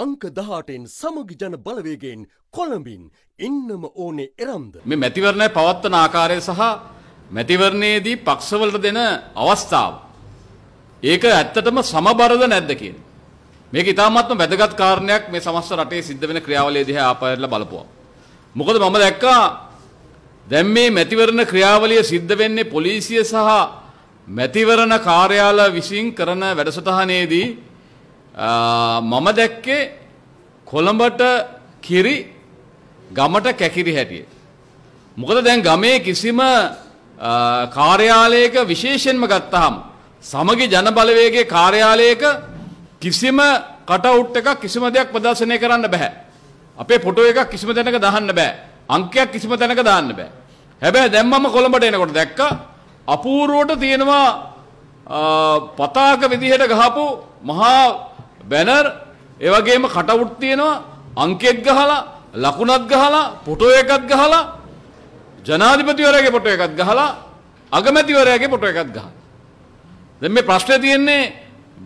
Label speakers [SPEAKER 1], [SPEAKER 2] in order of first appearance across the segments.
[SPEAKER 1] අංක දහටෙන් සමගි ජන බලවේගෙන් කොළඹින් ඉන්නම ඕනේ එරම්ද. මේ මැතිවරණය පවත්වන ආකාරය සහ මැතිවරණයේදී පක්ෂවලට දෙන අවස්ථාව. ඒක ඇත්තටම සමබරද නැද්ද කියන. මේක ඉතාමත්ම වැදගත් කාරණයක් මේ සමස්ත රටේ සිද්ධ වෙන ක්‍රියාවලිය දිහා ආපයලා බලපුවා. මොකද මම දැක්කා දැන් මේ මැතිවරණ ක්‍රියාවලිය සිද්ධ වෙන්නේ පොලිසිය සහ මැතිවරණ කාර්යාල විසින් කරන වැඩසටහනේදී මම දැක්කේ කොළඹට කිරි ගමට කැකිරි හැටිය. මොකද දැන් ගමේ කිසිම කාර්යාලයක විශේෂයෙන්ම ගත්තාම සමගි ජනබලවේගේ කාර්යාලයක කිසිම කටවුට් එකක් කිසිම දෙයක් ප්‍රදර්ශනය කරන්න බෑ. අපේ ෆොටෝ එකක් කිසිම තැනක දාන්න බෑ. අංකයක් කිසිම තැනක දාන්න බෑ. හැබැයි දැන් මම කොළඹට එනකොට දැක්කා අපූර්වට තියෙනවා පතාක විදිහට ගහපු මහා බැනර් ඒ වගේම කටවුට් තියෙනවා අංකෙත් ගහලා ලකුණත් ගහලා ෆොටෝ එකක් ගහලා ජනාධිපතිවරයාගේ ෆොටෝ එකක් ගහලා අගමැතිවරයාගේ ෆොටෝ එකක් ගහලා දැන් මේ ප්‍රශ්නේ තියෙන්නේ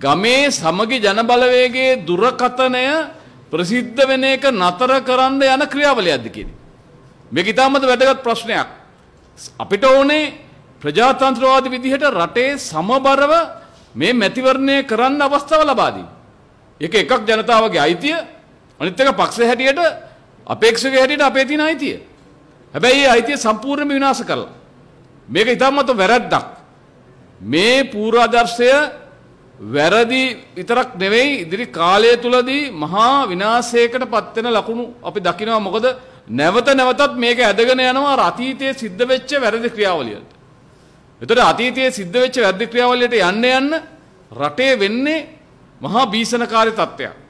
[SPEAKER 1] ගමේ සමගි ජනබලවේගයේ දුරකතනය ප්‍රසිද්ධ වෙන එක නතර කරන්න යන ක්‍රියාවලියක්ද කියන්නේ. මේක ඉතාමත් වැදගත් ප්‍රශ්නයක්. අපිට ඕනේ ප්‍රජාතන්ත්‍රවාදී විදිහට රටේ සමබරව මේ මැතිවරණය කරන්න අවස්ථාව ලබා ඒක එකක් ජනතාවගේ අයිතිය අනිත් එක පක්ෂ හැටියට අපේක්ෂකගේ හැටියට අපේ තියෙන අයිතිය. හැබැයි ඒ අයිතිය සම්පූර්ණයෙන්ම විනාශ කළා. මේක ඉතාමත් වැරද්දක්. මේ පූර්වාදර්ශය වැරදි විතරක් නෙවෙයි ඉදිරි කාලය තුලදී මහා විනාශයකට පත් වෙන ලකුණු අපි දකිනවා මොකද නැවත නැවතත් මේක ඇදගෙන යනවා අර අතීතයේ සිද්ධ වෙච්ච වැරදි ක්‍රියාවලියට. ඒතර අතීතයේ සිද්ධ වෙච්ච වැරදි ක්‍රියාවලියට යන්න යන්න රටේ වෙන්නේ මහා බීසනකාරී තත්ත්වයක්.